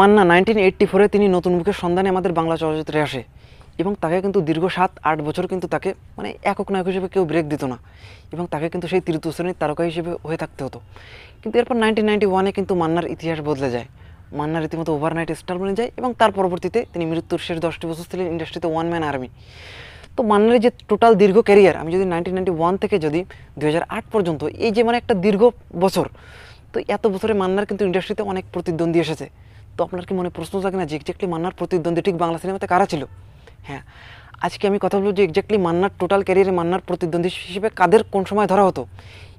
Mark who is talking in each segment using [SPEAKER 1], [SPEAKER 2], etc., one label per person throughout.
[SPEAKER 1] Manna nineteen eighty ফোরে তিনি নতুন মুখের সন্ধানে আমাদের বাংলা চলচ্চিত্রে আসে এবং তাকে কিন্তু দীর্ঘ সাত আট বছর কিন্তু তাকে মানে একক নায়ক হিসেবে কেউ ব্রেক দিত না এবং তাকে কিন্তু সেই তৃতীয় শ্রেণীর তারকা হিসেবে হয়ে থাকতে হতো কিন্তু এরপর নাইনটিন নাইনটি ওয়ানে কিন্তু মান্নার ইতিহাস বদলে যায় মান্না রীতিমতো ওভারনাইট স্টার বনে যায় এবং তার পরবর্তীতে তিনি মৃত্যুর শেষ দশটি বছর ছিলেন ইন্ডাস্ট্রিতে ওয়ান ম্যান আর্মি তো মান্নার যে টোটাল দীর্ঘ ক্যারিয়ার আমি যদি নাইনটিন নাইনটি ওয়ান থেকে যদি দু পর্যন্ত এই যে মানে একটা দীর্ঘ বছর তো এত বছরে মান্নার কিন্তু ইন্ডাস্ট্রিতে অনেক প্রতিদ্বন্দ্বী এসেছে তো আপনার কি মনে প্রশ্ন থাকে না যে এক্স্যাক্টলি মান্নার প্রতিদ্বন্দ্বী ঠিক বাংলা সিনেমাতে কারা ছিল হ্যাঁ আজকে আমি কথা বলবো যে এক্স্যাক্টলি মান্নার টোটাল ক্যারিয়ারে মান্নার প্রতিদ্বন্দ্বী হিসেবে কাদের কোন সময় ধরা হতো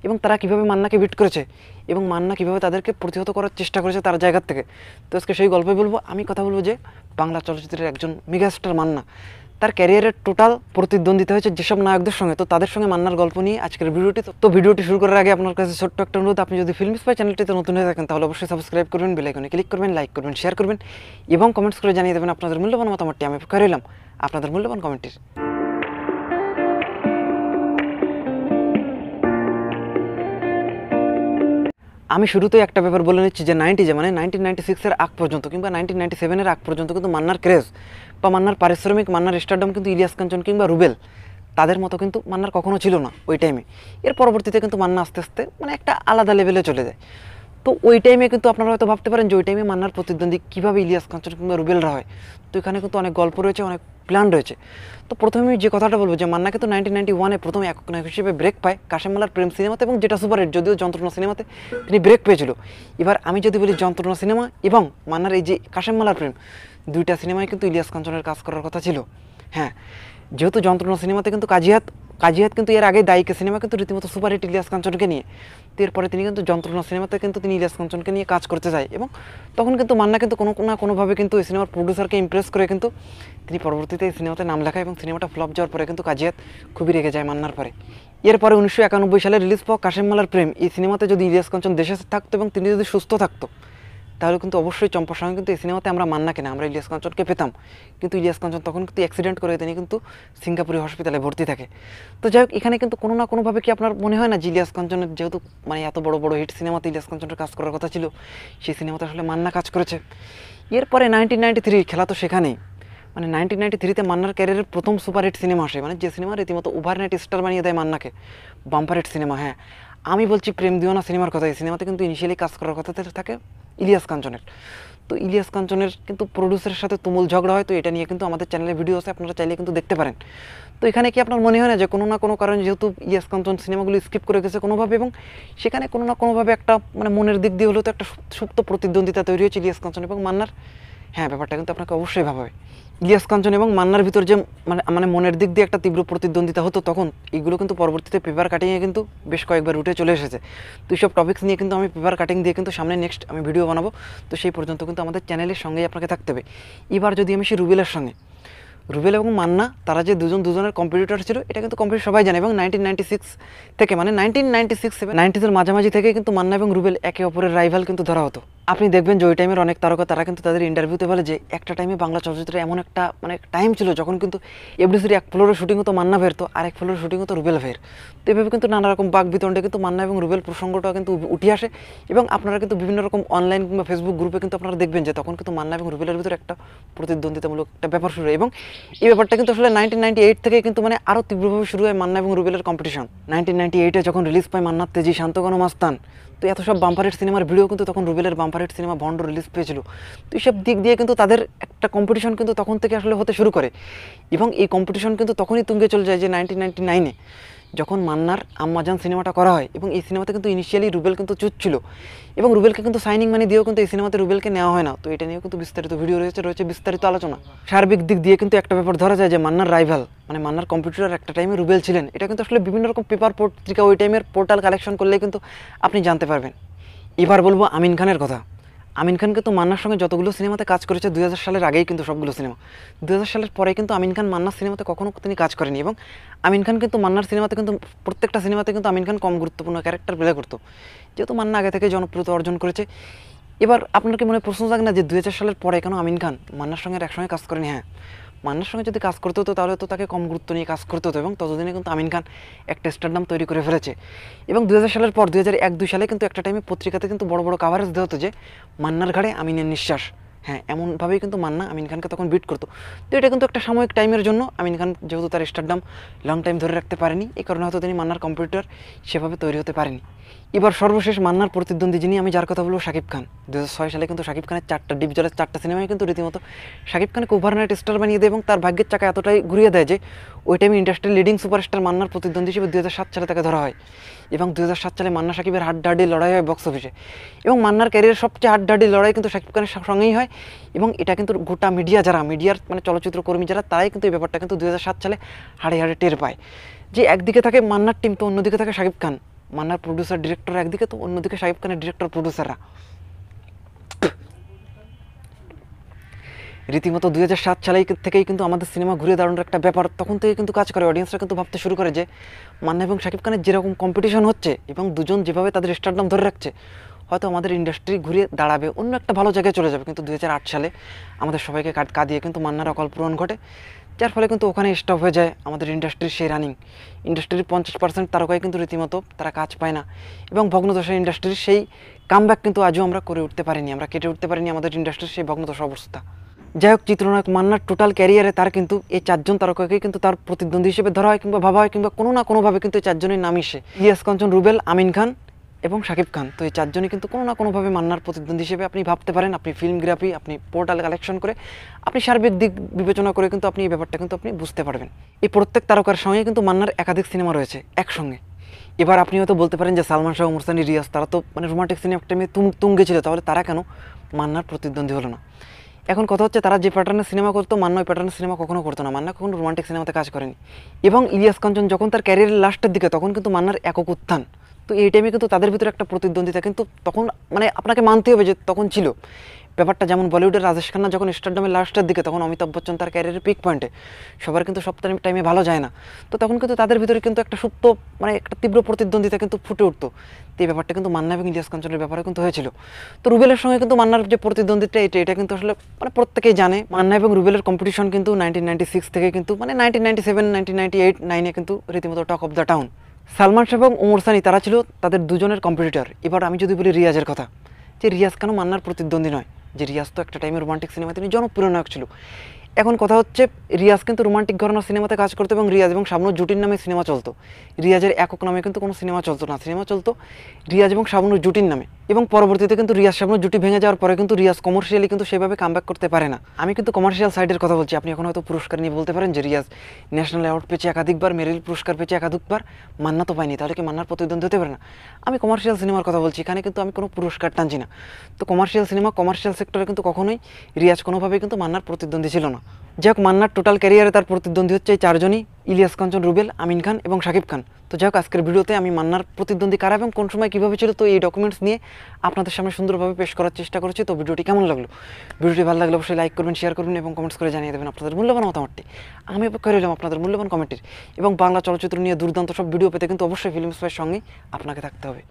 [SPEAKER 1] এবং তারা কীভাবে মান্নাকে বিট করেছে এবং মান্না কীভাবে তাদেরকে প্রতিহত করার চেষ্টা করেছে তার জায়গার থেকে তো আজকে সেই গল্পে বলবো আমি কথা বলবো যে বাংলা চলচ্চিত্রের একজন মেগাস্টার মান্না তার ক্যারিয়ারের টোটাল প্রতিদ্বন্দ্বিতা হয়েছে যেসব নায়কদের সঙ্গে তো তাদের সঙ্গে মান্নার গল্প নিয়ে আজকের ভিডিওটি তো ভিডিওটি শুরু করার আগে আপনার কাছে ছোট্ট একটা অনুরোধ আপনি যদি ফিল্ম স্পাই চ্যানেলটিতে নতুন হয়ে থাকেন তাহলে অবশ্যই সাবস্ক্রাইব করবেন বেলাইকনে ক্লিক করবেন লাইক করবেন শেয়ার করবেন এবং কমেন্টস করে জানিয়ে দেবেন আপনাদের মূল্যবান মতামতটি আমি রইলাম আপনাদের মূল্যবান কমেন্টের আমি শুরুতেই একটা ব্যাপার বলে নিচ্ছি যে নাইনটি যে মানে নাইনটিন নাইনটি সিক্সের আগ পর্যন্ত কিংবা নাইনটিন নাইনটি সেভেনের আগ পর্যন্ত কিন্তু মান্নার ক্রেজ বা মান্নার পারিশ্রমিক মান্নার স্টারডম কিন্তু ইলিয়াস কাঞ্চন কিংবা রুবেল তাদের মতো কিন্তু মান্নার কখনো ছিল না ওই টাইমে এর পরবর্তীতে কিন্তু মান্না আস্তে আস্তে মানে একটা আলাদা লেভেলে চলে যায় তো ওই টাইমে কিন্তু আপনারা হয়তো ভাবতে পারেন যে ওই টাইমে মান্নার প্রতিদ্বন্দ্বী কীভাবে ইলিয়াস কাঞ্চন কিংবা রুবেলরা হয় তো এখানে কিন্তু অনেক গল্প রয়েছে অনেক প্ল্যান রয়েছে তো প্রথমে আমি যে কথাটা বলবো যে মান্না কিন্তু নাইনটিন নাইনটি ওয়ানে প্রথমে একক নায়ক হিসেবে ব্রেক পায় কাশেমালার প্রেম সিনেমাতে এবং যেটা হিট যদিও যন্ত্রণা সিনেমাতে তিনি ব্রেক পেয়েছিল এবার আমি যদি বলি যন্ত্রণা সিনেমা এবং মান্নার এই যে কাশেমালার প্রেম দুইটা সিনেমায় কিন্তু ইলিয়াস কাঞ্চনের কাজ করার কথা ছিল হ্যাঁ যেহেতু যন্ত্রণা সিনেমাতে কিন্তু কাজিয়াত কাজিয়াত কিন্তু এর আগে দায়িকা সিনেমা কিন্তু রীতিমতো সুপারহিট ইলিয়াস কাঞ্চনকে নিয়ে তো এরপরে তিনি কিন্তু যন্ত্রণা সিনেমাতে কিন্তু তিনি ইলিয়াস কাঞ্চনকে নিয়ে কাজ করতে যায় এবং তখন কিন্তু মান্না কিন্তু কোনো না কোনোভাবে কিন্তু এই সিনেমার প্রডিউসারকে ইমপ্রেস করে কিন্তু তিনি পরবর্তীতে এই সিনেমাতে নাম লেখা এবং সিনেমাটা ফ্লপ যাওয়ার পরে কিন্তু কাজিয়াত খুবই রেগে যায় মান্নার পরে এরপরে উনিশশো একানব্বই সালে রিলিজ পাওয়া কাশেম মালার প্রেম এই সিনেমাতে যদি ইলিয়াস কাঞ্চন দেশে থাকতো এবং তিনি যদি সুস্থ থাকতো তাহলে কিন্তু অবশ্যই চম্পার সঙ্গে কিন্তু এই সিনেমাতে আমরা মান্নাকে না আমরা ইলিয়াস কাঞ্চনকে পেতাম কিন্তু ইলিয়াস কাঞ্চন তখন কিন্তু অ্যাক্সিডেন্ট করে তিনি কিন্তু সিঙ্গাপুরি হসপিটালে ভর্তি থাকে তো যাই হোক এখানে কিন্তু কোনো না কোনোভাবে কি আপনার মনে হয় না যে ইলিয়াস কাঞ্চনের যেহেতু মানে এত বড় বড় হিট সিনেমাতে ইলিয়াস কাঞ্চনের কাজ করার কথা ছিল সেই সিনেমাতে আসলে মান্না কাজ করেছে এরপরে নাইনটিন নাইনটি থ্রি খেলা তো সেখানেই মানে নাইনটিন নাইনটি থ্রিতে মান্নার ক্যারিয়ারের প্রথম সুপারহিট সিনেমা আসে মানে যে সিনেমা রীতিমতো নাইট স্টার বানিয়ে দেয় মান্নাকে বাম্পারহিট সিনেমা হ্যাঁ আমি বলছি প্রেম দিওয়ানা সিনেমার কথা এই সিনেমাতে কিন্তু ইনিশিয়ালি কাজ করার কথা থাকে ইলিয়াস কাঞ্চনের তো ইলিয়াস কাঞ্চনের কিন্তু প্রডিউসারের সাথে তুমুল ঝগড়া হয় তো এটা নিয়ে কিন্তু আমাদের চ্যানেলে ভিডিও আছে আপনারা চাইলে কিন্তু দেখতে পারেন তো এখানে কি আপনার মনে হয় না যে কোনো না কোনো কারণে যেহেতু ইলিয়াস কাঞ্চন সিনেমাগুলো স্কিপ করে গেছে কোনোভাবে এবং সেখানে কোনো না কোনোভাবে একটা মানে মনের দিক দিয়ে হলেও তো একটা সুপ্ত প্রতিদ্বন্দ্বিতা তৈরি হয়েছে ইলিয়াস কাঞ্চন এবং মান্নার হ্যাঁ ব্যাপারটা কিন্তু আপনাকে অবশ্যই ভাবাবে গিয়াস কাঞ্চন এবং মান্নার ভিতর যে মানে মানে মনের দিক দিয়ে একটা তীব্র প্রতিদ্বন্দ্বিতা হতো তখন এগুলো কিন্তু পরবর্তীতে পেপার কাটিংয়ে কিন্তু বেশ কয়েকবার রুটে চলে এসেছে তো এইসব টপিক্স নিয়ে কিন্তু আমি পেপার কাটিং দিয়ে কিন্তু সামনে নেক্সট আমি ভিডিও বানাবো তো সেই পর্যন্ত কিন্তু আমাদের চ্যানেলের সঙ্গেই আপনাকে থাকতে হবে এবার যদি আমি সেই রুবেলের সঙ্গে রুবেল এবং মান্না তারা যে দুজন দুজনের কম্পিউটার ছিল এটা কিন্তু কমপ্লিট সবাই জানে এবং নাইনটিন নাইনটি সিক্স থেকে মানে নাইনটিন নাইনটি সিক্স নাইনটিসের মাঝামাঝি থেকে কিন্তু মান্না এবং রুবেল একে অপরের রাইভাল কিন্তু ধরা হতো আপনি দেখবেন যে ওই টাইমের অনেক তারকা তারা কিন্তু তাদের ইন্টারভিউতে বলে যে একটা টাইমে বাংলা চলচ্চিত্রে এমন একটা মানে টাইম ছিল যখন কিন্তু এবডিসির এক ফ্লোরের শুটিং হতো মান্না ভের তো আর এক ফ্লোরের শুটিং হতো রুবেল ভের তো এভাবে কিন্তু নানা রকম বাক বিতণ্ডে কিন্তু মান্না এবং রুবেল প্রসঙ্গটা কিন্তু উঠে আসে এবং আপনারা কিন্তু বিভিন্ন রকম অনলাইন কিংবা ফেসবুক গ্রুপে কিন্তু আপনারা দেখবেন যে তখন কিন্তু মান্না এবং রুবেলের ভিতরে একটা প্রতিদ্বন্দ্বিতামূলক একটা ব্যাপার শুরু এবং এই ব্যাপারটা কিন্তু আসলে নাইনটিন নাইনটি এইট থেকে কিন্তু মানে আরও তীব্রভাবে শুরু হয় মান্না এবং রুবেলের কম্পিটিশন নাইনটিন নাইনটি এইটে যখন রিলিজ পায় মান্নার তেজি শান্তকানু মাস্তান তো এত সব বাম্পারেট সিনেমার ভিডিও কিন্তু তখন রুবেলের বাম্পারেট সিনেমা বন্ড রিলিজ পেয়েছিল তো এইসব দিক দিয়ে কিন্তু তাদের একটা কম্পিটিশন কিন্তু তখন থেকে আসলে হতে শুরু করে এবং এই কম্পিটিশন কিন্তু তখনই তুঙ্গে চলে যায় যে নাইনটিন নাইনটি নাইনে যখন মান্নার আম্মাজান সিনেমাটা করা হয় এবং এই সিনেমাতে কিন্তু ইনিশিয়ালি রুবেল কিন্তু চুট ছিল এবং রুবেলকে কিন্তু সাইনিং মানে দিয়েও কিন্তু এই সিনেমাতে রুবেলকে নেওয়া হয় না তো এটা নিয়েও কিন্তু বিস্তারিত ভিডিও রয়েছে রয়েছে বিস্তারিত আলোচনা সার্বিক দিক দিয়ে কিন্তু একটা ব্যাপার ধরা যায় যে মান্নার রাইভাল মানে মান্নার কম্পিউটার একটা টাইমে রুবেল ছিলেন এটা কিন্তু আসলে বিভিন্ন রকম পেপার পত্রিকা ওই টাইমের পোর্টাল কালেকশন করলে কিন্তু আপনি জানতে পারবেন এবার বলবো আমিন খানের কথা আমিন খানকে তো মান্নার সঙ্গে যতগুলো সিনেমাতে কাজ করেছে দুই সালের আগেই কিন্তু সবগুলো সিনেমা দুই সালের পরে কিন্তু আমিন খান মান্নার সিনেমাতে কখনো তিনি কাজ করেনি এবং আমিন খান কিন্তু মান্নার সিনেমাতে কিন্তু প্রত্যেকটা সিনেমাতে কিন্তু আমিন খান কম গুরুত্বপূর্ণ ক্যারেক্টার প্লে করতো যেহেতু মান্না আগে থেকে জনপ্রিয়তা অর্জন করেছে এবার আপনার কি মনে প্রশ্ন থাকে না যে দুই সালের পরে কেন আমিন খান মান্নার সঙ্গে একসঙ্গে কাজ করেনি হ্যাঁ মান্নার সঙ্গে যদি কাজ করতে হতো তাহলে তো তাকে কম গুরুত্ব নিয়ে কাজ করতে হতো এবং ততদিনে কিন্তু আমিন খান একটা নাম তৈরি করে ফেলেছে এবং দু সালের পর দু এক দুই সালে কিন্তু একটা টাইমে পত্রিকাতে কিন্তু বড় বড় কাভারেজ দেওয়া হতো যে মান্নার ঘাড়ে আমিনের নিঃশ্বাস হ্যাঁ এমনভাবেই কিন্তু মান্না আমিন খানকে তখন বিট করতো তো এটা কিন্তু একটা সাময়িক টাইমের জন্য আমিন খান যেহেতু তার স্টারডাম লং টাইম ধরে রাখতে পারেনি এই কারণে হয়তো তিনি মান্নার কম্পিউটার সেভাবে তৈরি হতে পারেনি এবার সর্বশেষ মান্নার প্রতিদ্বন্দ্বী যিনি আমি যার কথা বলবো শাকিব খান দু সালে কিন্তু শাকিব খানের চারটা ডিপ জলের চারটা সিনেমায় কিন্তু রীতিমতো শাকিব খানকে ওভারনাইট স্টার বানিয়ে দেয় এবং তার ভাগ্যের চাকা এতটাই ঘুরিয়ে দেয় যে ওই টাইমে ইন্ডাস্ট্রির লিডিং সুপারস্টার মান্নার প্রতিদ্বন্দ্বী হিসেবে দু সালে তাকে ধরা হয় এবং দু সালে মান্না শাকিবের হাড্ডাহাড্ডি লড়াই হয় বক্স অফিসে এবং মান্নার ক্যারিয়ার সবচেয়ে হাড্ডাহাড্ডি লড়াই কিন্তু শাকিব খানের সঙ্গেই হয় এবং এটা কিন্তু গোটা মিডিয়া যারা মিডিয়ার মানে চলচ্চিত্র কর্মী যারা তারাই কিন্তু এই ব্যাপারটা কিন্তু দু সালে হাড়ে হাড়ে টের পায় যে একদিকে থাকে মান্নার টিম তো অন্যদিকে থাকে শাকিব খান মান্নার প্রডিউসার ডিরেক্টর একদিকে তো অন্যদিকে শাকিব খানের ডিরেক্টর প্রডিউসাররা রীতিমতো দুই হাজার সাত সালে থেকেই কিন্তু আমাদের সিনেমা ঘুরে দাঁড়ানোর একটা ব্যাপার তখন থেকে কিন্তু কাজ করে অডিয়েন্সরা কিন্তু ভাবতে শুরু করে যে মান্না এবং শাকিব খানের যেরকম কম্পিটিশন হচ্ছে এবং দুজন যেভাবে তাদের স্টারডাম ধরে রাখছে হয়তো আমাদের ইন্ডাস্ট্রি ঘুরে দাঁড়াবে অন্য একটা ভালো জায়গায় চলে যাবে কিন্তু দু সালে আমাদের সবাইকে কাটকা কাঁদিয়ে কিন্তু মান্নার অকল পূরণ ঘটে যার ফলে কিন্তু ওখানে স্টপ হয়ে যায় আমাদের ইন্ডাস্ট্রির সেই রানিং ইন্ডাস্ট্রির পঞ্চাশ পার্সেন্ট তারকাই কিন্তু রীতিমতো তারা কাজ পায় না এবং ভগ্নদশা ইন্ডাস্ট্রির সেই কামব্যাক কিন্তু আজও আমরা করে উঠতে পারিনি আমরা কেটে উঠতে পারিনি আমাদের ইন্ডাস্ট্রির সেই ভগ্নদশা অবস্থা যাই হোক চিত্রনায়ক মান্নার টোটাল ক্যারিয়ারে তার কিন্তু এই চারজন তারকাকে কিন্তু তার প্রতিদ্বন্দ্বী হিসেবে ধরা হয় কিংবা ভাবা হয় কিংবা কোনো না কোনোভাবে কিন্তু এই চারজনের নাম এসে ইয়াস e কঞ্চন রুবেল আমিন খান এবং শাকিব খান তো এই চারজনই কিন্তু কোনো না কোনোভাবে মান্নার প্রতিদ্বন্দ্বী হিসেবে আপনি ভাবতে পারেন আপনি ফিল্মগ্রাফি আপনি পোর্টাল কালেকশন করে আপনি সার্বিক দিক বিবেচনা করে কিন্তু আপনি এই ব্যাপারটা কিন্তু আপনি বুঝতে পারবেন এই প্রত্যেক তারকার সঙ্গে কিন্তু মান্নার একাধিক সিনেমা রয়েছে একসঙ্গে এবার আপনি হয়তো বলতে পারেন যে সালমান শাহ মুরসানি রিয়াজ তারা তো মানে রোমান্টিক সিনেমা একটা মেয়ে তুম তুঙ্গে ছিল তাহলে তারা কেন মান্নার প্রতিদ্বন্দ্বী হলো না এখন কথা হচ্ছে তারা যে প্যাটার্নের সিনেমা করতো মান্না ওই প্যাটার্নের সিনেমা কখনো করতো না মান্না কখনো রোমান্টিক সিনেমাতে কাজ করেনি এবং ইলিয়াস কাঞ্চন যখন তার ক্যারিয়ারের লাস্টের দিকে তখন কিন্তু মান্নার একক উত্থান তো এই টাইমে কিন্তু তাদের ভিতরে একটা প্রতিদ্বন্দ্বিতা কিন্তু তখন মানে আপনাকে মানতে হবে যে তখন ছিল ব্যাপারটা যেমন বলিউডের রাজেশ খান্না যখন স্টারডামের লাস্টের দিকে তখন অমিতাভ বচ্চন তার ক্যারিয়ারের পিক পয়েন্টে সবার কিন্তু সব টাইমে ভালো যায় না তো তখন কিন্তু তাদের ভিতরে কিন্তু একটা সুপ্ত মানে একটা তীব্র প্রতিদ্বন্দ্বিতা কিন্তু ফুটে উঠতো তো এই ব্যাপারটা কিন্তু মান্না এবং ইলিয়াস কাঞ্চনের ব্যাপারে কিন্তু হয়েছিল তো রুবেলের সঙ্গে কিন্তু মান্নার যে প্রতিদ্বন্দ্বিতা এটা এটা কিন্তু আসলে মানে প্রত্যেকেই জানে মান্না এবং রুবেলের কম্পিটিশন কিন্তু নাইনটিন নাইনটি সিক্স থেকে কিন্তু মানে nineteen ninety seven nineteen ninety eight নাইনে কিন্তু রীতিমতো talk of the town Salman Shah এবং ওমর সানি তারা ছিল তাদের দুজনের কম্পিটিটর এবার আমি যদি বলি রিয়াজের কথা যে রিয়াজ কেন মান্নার প্রতিদ্বন্দ্বী নয় যে রিয়াজ তো একটা টাইমে রোমান্টিক সিনেমা তিনি জনপ্রিয় নায়ক ছিল এখন কথা হচ্ছে রিয়াজ কিন্তু রোমান্টিক ঘরনা সিনেমাতে কাজ করতো এবং রিয়াজ এবং শাবনুর জুটির নামে সিনেমা চলতো রিয়াজের একক নামে কিন্তু কোনো সিনেমা চলতো না সিনেমা চলতো রিয়াজ এবং শাবনুর জুটির নামে এবং পরবর্তীতে কিন্তু রিয়াজ শাবনুর জুটি ভেঙে যাওয়ার পরে কিন্তু রিয়াজ কমার্শিয়ালি কিন্তু সেভাবে কাম করতে পারে না আমি কিন্তু কমার্শিয়াল সাইডের কথা বলছি আপনি এখন হয়তো পুরস্কার নিয়ে বলতে পারেন যে রিয়াজ ন্যাশনাল অ্যাওয়ার্ড পেয়েছে একাধিকবার মেরিল পুরস্কার পেয়েছে একাধিকবার মান্না তো পাইনি তাহলে কি মান্নার প্রতিদ্বন্দ্বী হতে পারে না আমি কমার্শিয়াল সিনেমার কথা বলছি এখানে কিন্তু আমি কোনো পুরস্কার টানছি না তো কমার্শিয়াল সিনেমা কমার্শিয়াল সেক্টরে কিন্তু কখনোই রিয়াজ কোনোভাবেই কিন্তু মান্নার প্রতিদ্বন্দ্বী ছিল না যাই হোক মান্নার টোটাল ক্যারিয়ারে তার প্রতিদ্বন্দ্বী হচ্ছে এই চারজনই ইলিয়াস কাঞ্চন রুবেল আমিন খান এবং শাকিব খান তো যাই হোক আজকের ভিডিওতে আমি মান্নার প্রতিদ্বন্দ্বী কারা এবং কোন সময় কীভাবে ছিল তো এই ডকুমেন্টস নিয়ে আপনাদের সামনে সুন্দরভাবে পেশ করার চেষ্টা করেছি তো ভিডিওটি কেমন লাগলো ভিডিওটি ভালো লাগলে অবশ্যই লাইক করবেন শেয়ার করবেন এবং কমেন্টস করে জানিয়ে দেবেন আপনাদের মূল্যবান মতামতটি আমি অপেক্ষা রইলাম আপনাদের মূল্যবান কমেন্টের এবং বাংলা চলচ্চিত্র নিয়ে দুর্দান্ত সব ভিডিও পেতে কিন্তু অবশ্যই ফিল্মসের স্পের সঙ্গে আপনাকে থাকতে হবে